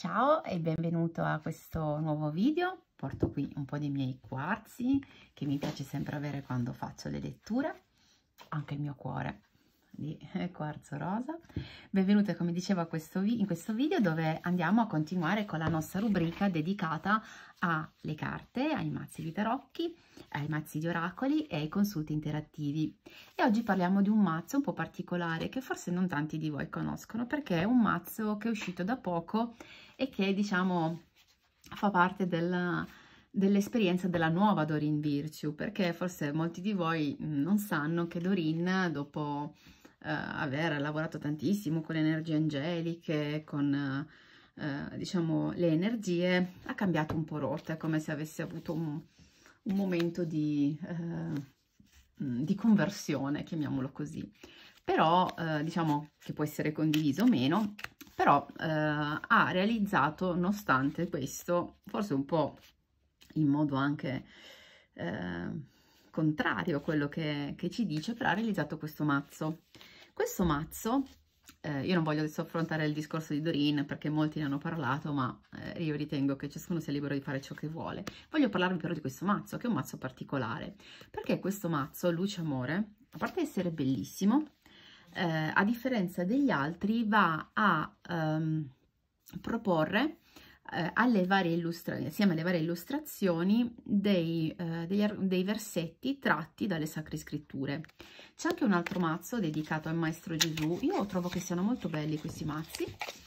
Ciao e benvenuto a questo nuovo video. Porto qui un po' dei miei quarzi che mi piace sempre avere quando faccio le letture, anche il mio cuore di quarzo rosa. Benvenuti, come dicevo, questo in questo video dove andiamo a continuare con la nostra rubrica dedicata alle carte, ai mazzi di tarocchi, ai mazzi di oracoli e ai consulti interattivi. E oggi parliamo di un mazzo un po' particolare che forse non tanti di voi conoscono perché è un mazzo che è uscito da poco e che diciamo fa parte della dell'esperienza della nuova Dorin Virtue, perché forse molti di voi mm, non sanno che Dorin, dopo eh, aver lavorato tantissimo con le energie angeliche, con eh, diciamo le energie, ha cambiato un po' rotta, è come se avesse avuto un, un momento di, eh, mm, di, conversione, chiamiamolo così. Però eh, diciamo che può essere condiviso o meno, però eh, ha realizzato nonostante questo forse un po' in modo anche eh, contrario a quello che, che, ci dice però ha realizzato questo mazzo questo mazzo eh, io non voglio adesso affrontare il discorso di Doreen perché molti ne hanno parlato ma eh, io ritengo che ciascuno sia libero di fare ciò che vuole voglio parlarvi però di questo mazzo che è un mazzo particolare perché questo mazzo Luce Amore a parte essere bellissimo eh, a differenza degli altri va a ehm, proporre eh, alle varie illustrazioni, assieme alle varie illustrazioni, dei, eh, degli, dei, versetti tratti dalle sacre scritture. C'è anche un altro mazzo dedicato al Maestro Gesù. Io trovo che siano molto belli questi mazzi.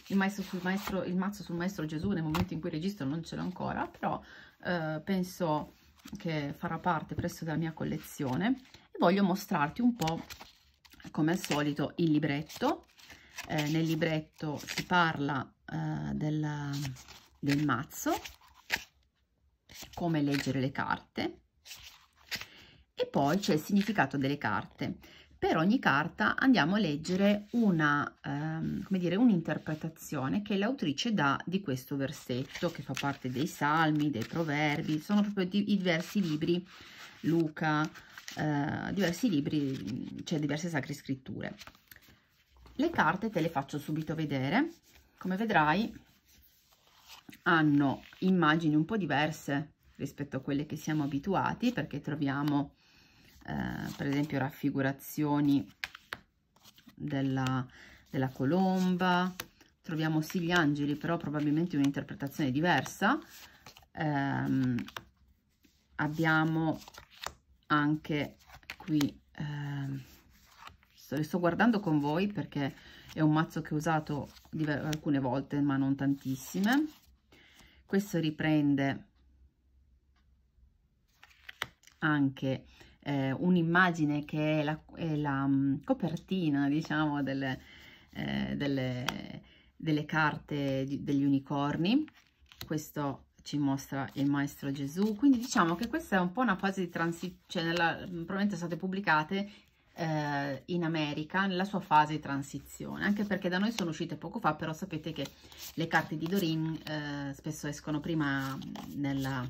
Il, maestro sul maestro, il mazzo sul Maestro Gesù nel momento in cui registro non ce l'ho ancora, però eh, penso che farà parte presto della mia collezione. E voglio mostrarti un po' come al solito il libretto eh, nel libretto si parla eh, del, del mazzo come leggere le carte e poi c'è il significato delle carte per ogni carta andiamo a leggere una, ehm, come dire, un'interpretazione che l'autrice dà di questo versetto che fa parte dei salmi, dei proverbi, sono proprio di, i diversi libri, Luca, eh, diversi libri, mm, cioè diverse sacre scritture. Le carte te le faccio subito vedere, come vedrai hanno immagini un po' diverse rispetto a quelle che siamo abituati perché troviamo eh, per esempio raffigurazioni della, della colomba, troviamo sì gli angeli, però probabilmente un'interpretazione diversa. Eh, abbiamo anche qui ehm, sto, sto guardando con voi perché è un mazzo che ho usato alcune volte ma non tantissime questo riprende anche eh, un'immagine che è la, è la mm, copertina diciamo delle, eh, delle, delle carte di, degli unicorni questo ci mostra il maestro Gesù quindi diciamo che questa è un po' una fase di transizione cioè probabilmente state pubblicate eh, in America nella sua fase di transizione anche perché da noi sono uscite poco fa però sapete che le carte di Dorin eh, spesso escono prima mm, nella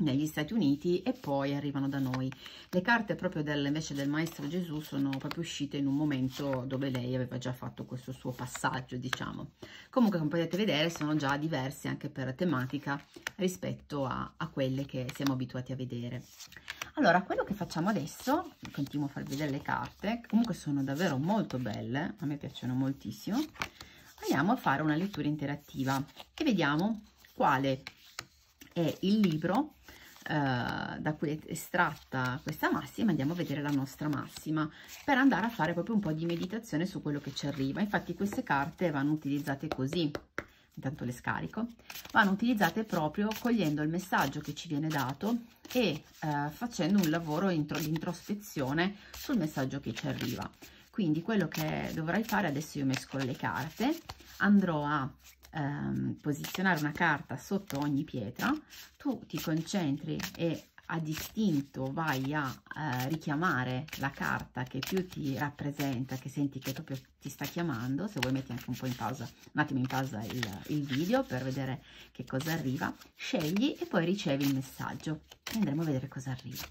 negli Stati Uniti e poi arrivano da noi. Le carte proprio del, invece del Maestro Gesù sono proprio uscite in un momento dove lei aveva già fatto questo suo passaggio, diciamo. Comunque, come potete vedere, sono già diverse anche per tematica rispetto a, a quelle che siamo abituati a vedere. Allora, quello che facciamo adesso, continuo a farvi vedere le carte, comunque sono davvero molto belle, a me piacciono moltissimo, andiamo a fare una lettura interattiva e vediamo quale è il libro eh, da cui è estratta questa massima andiamo a vedere la nostra massima per andare a fare proprio un po' di meditazione su quello che ci arriva infatti queste carte vanno utilizzate così intanto le scarico vanno utilizzate proprio cogliendo il messaggio che ci viene dato e eh, facendo un lavoro intro, di introspezione sul messaggio che ci arriva quindi quello che dovrai fare adesso io mescolo le carte andrò a ehm, posizionare una carta sotto ogni pietra, tu ti concentri e a distinto vai a eh, richiamare la carta che più ti rappresenta, che senti che proprio ti sta chiamando, se vuoi metti anche un po' in pausa, un attimo in pausa il, il video per vedere che cosa arriva, scegli e poi ricevi il messaggio. Andremo a vedere cosa arriva.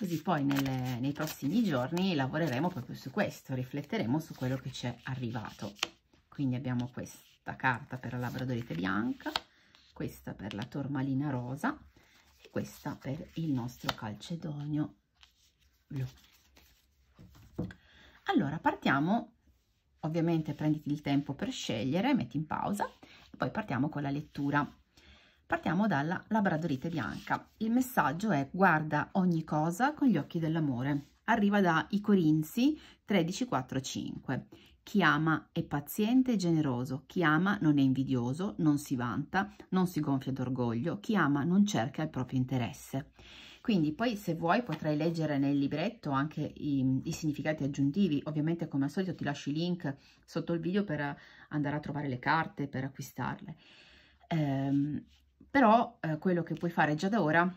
così poi nelle, nei prossimi giorni lavoreremo proprio su questo, rifletteremo su quello che ci è arrivato. Quindi abbiamo questa carta per la labradorite bianca, questa per la tormalina rosa e questa per il nostro calcedonio blu. Allora partiamo, ovviamente prenditi il tempo per scegliere, metti in pausa e poi partiamo con la lettura. Partiamo dalla labradorite bianca. Il messaggio è guarda ogni cosa con gli occhi dell'amore. Arriva da I Corinzi 1345. Chi ama è paziente e generoso, chi ama non è invidioso, non si vanta, non si gonfia d'orgoglio, chi ama non cerca il proprio interesse. Quindi poi se vuoi potrai leggere nel libretto anche i, i, significati aggiuntivi, ovviamente come al solito ti lascio i link sotto il video per andare a trovare le carte, per acquistarle. Ehm, però eh, quello che puoi fare già da ora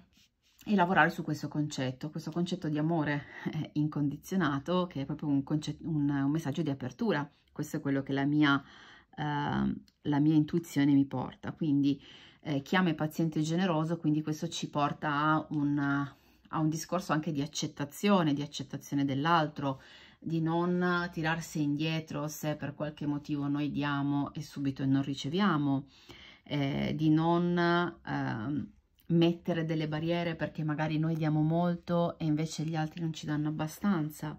è lavorare su questo concetto, questo concetto di amore eh, incondizionato che è proprio un, un, un, messaggio di apertura, questo è quello che la mia, eh, la mia intuizione mi porta, quindi eh, chiama il paziente generoso, quindi questo ci porta a, una, a un discorso anche di accettazione, di accettazione dell'altro, di non tirarsi indietro se per qualche motivo noi diamo e subito non riceviamo, eh, di non eh, mettere delle barriere perché magari noi diamo molto e invece gli altri non ci danno abbastanza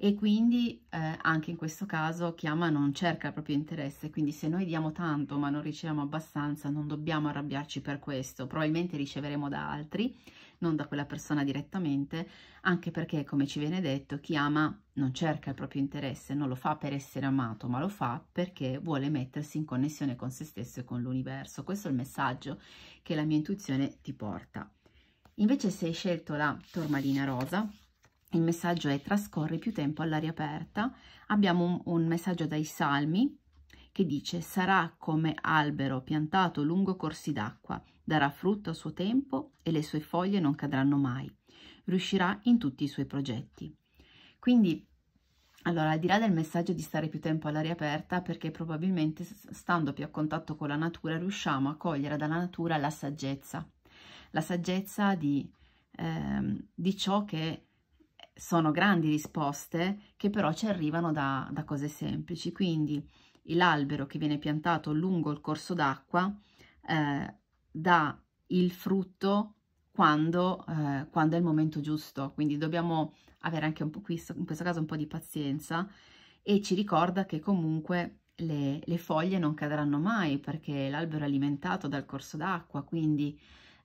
e quindi eh, anche in questo caso chi ama non cerca il proprio interesse, quindi se noi diamo tanto ma non riceviamo abbastanza non dobbiamo arrabbiarci per questo, probabilmente riceveremo da altri, non da quella persona direttamente, anche perché, come ci viene detto, chi ama non cerca il proprio interesse, non lo fa per essere amato, ma lo fa perché vuole mettersi in connessione con se stesso e con l'universo. Questo è il messaggio che la mia intuizione ti porta. Invece se hai scelto la tormalina rosa, il messaggio è trascorri più tempo all'aria aperta. Abbiamo un, un messaggio dai Salmi che dice sarà come albero piantato lungo corsi d'acqua darà frutto a suo tempo e le sue foglie non cadranno mai. Riuscirà in tutti i suoi progetti. Quindi, allora, al di là del messaggio di stare più tempo all'aria aperta, perché probabilmente stando più a contatto con la natura riusciamo a cogliere dalla natura la saggezza, la saggezza di, ehm, di ciò che sono grandi risposte che però ci arrivano da, da cose semplici. Quindi l'albero che viene piantato lungo il corso d'acqua eh, dà il frutto quando, eh, quando, è il momento giusto, quindi dobbiamo avere anche un po' qui, in questo caso un po' di pazienza e ci ricorda che comunque le, le foglie non cadranno mai perché l'albero è alimentato dal corso d'acqua, quindi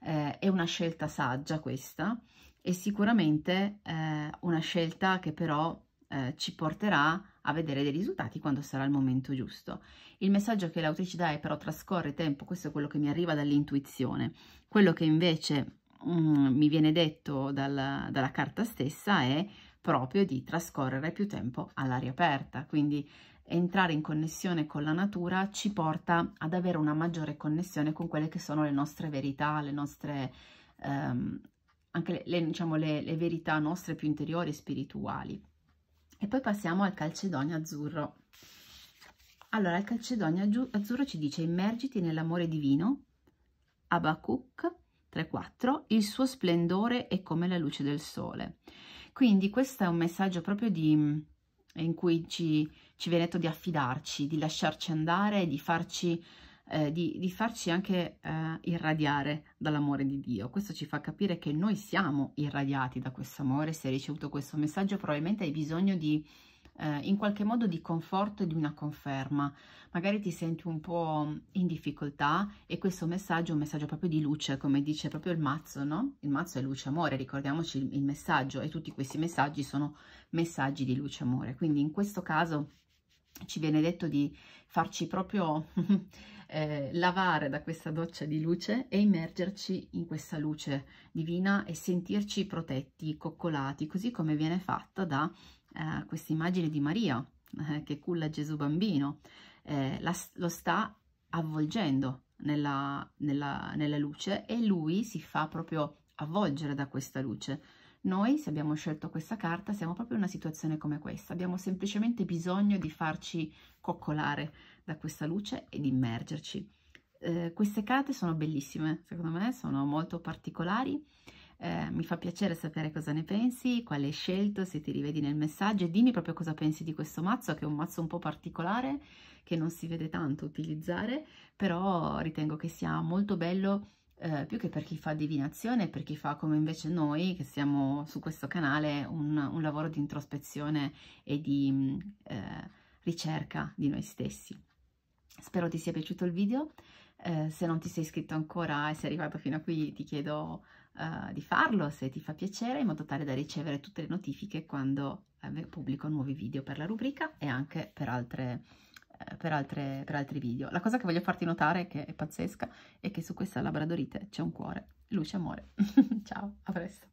eh, è una scelta saggia questa e sicuramente eh, una scelta che però eh, ci porterà a a vedere dei risultati quando sarà il momento giusto. Il messaggio che l'autrice dà è però trascorre tempo, questo è quello che mi arriva dall'intuizione. Quello che invece um, mi viene detto dal, dalla carta stessa è proprio di trascorrere più tempo all'aria aperta, quindi entrare in connessione con la natura ci porta ad avere una maggiore connessione con quelle che sono le nostre verità, le nostre... Um, anche le, le, diciamo, le, le verità nostre più interiori e spirituali e poi passiamo al calcedonio azzurro allora il calcedonio azzurro ci dice immergiti nell'amore divino Abacuc 3.4 il suo splendore è come la luce del sole quindi questo è un messaggio proprio di mm, in cui ci, ci viene detto di affidarci, di lasciarci andare, di farci eh, di, di, farci anche eh, irradiare dall'amore di Dio. Questo ci fa capire che noi siamo irradiati da questo amore. Se hai ricevuto questo messaggio probabilmente hai bisogno di, eh, in qualche modo di conforto e di una conferma. Magari ti senti un po' in difficoltà e questo messaggio è un messaggio proprio di luce, come dice proprio il mazzo, no? Il mazzo è luce amore, ricordiamoci il, il messaggio e tutti questi messaggi sono messaggi di luce amore. Quindi in questo caso ci viene detto di farci proprio eh, lavare da questa doccia di luce e immergerci in questa luce divina e sentirci protetti, coccolati, così come viene fatto da eh, questa immagine di Maria eh, che culla Gesù bambino, eh, la, lo sta avvolgendo nella, nella, nella luce e lui si fa proprio avvolgere da questa luce noi, se abbiamo scelto questa carta, siamo proprio in una situazione come questa. Abbiamo semplicemente bisogno di farci coccolare da questa luce ed immergerci. Eh, queste carte sono bellissime, secondo me, sono molto particolari. Eh, mi fa piacere sapere cosa ne pensi, quale hai scelto, se ti rivedi nel messaggio e dimmi proprio cosa pensi di questo mazzo, che è un mazzo un po' particolare, che non si vede tanto utilizzare, però ritengo che sia molto bello eh, più che per chi fa divinazione, per chi fa come invece noi che siamo su questo canale un, un lavoro di introspezione e di mm, eh, ricerca di noi stessi. Spero ti sia piaciuto il video, eh, se non ti sei iscritto ancora e sei arrivato fino a qui ti chiedo eh, di farlo se ti fa piacere in modo tale da ricevere tutte le notifiche quando eh, pubblico nuovi video per la rubrica e anche per altre eh, per, altre, per, altri video. La cosa che voglio farti notare, che è pazzesca, è che su questa labradorite c'è un cuore. Luce, amore. Ciao, a presto.